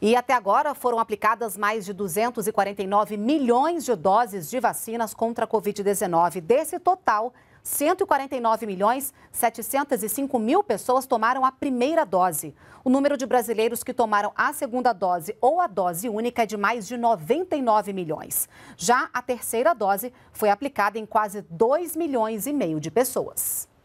E até agora foram aplicadas mais de 249 milhões de doses de vacinas contra a Covid-19. Desse total, 149 milhões 705 mil pessoas tomaram a primeira dose. O número de brasileiros que tomaram a segunda dose ou a dose única é de mais de 99 milhões. Já a terceira dose foi aplicada em quase 2 milhões e meio de pessoas.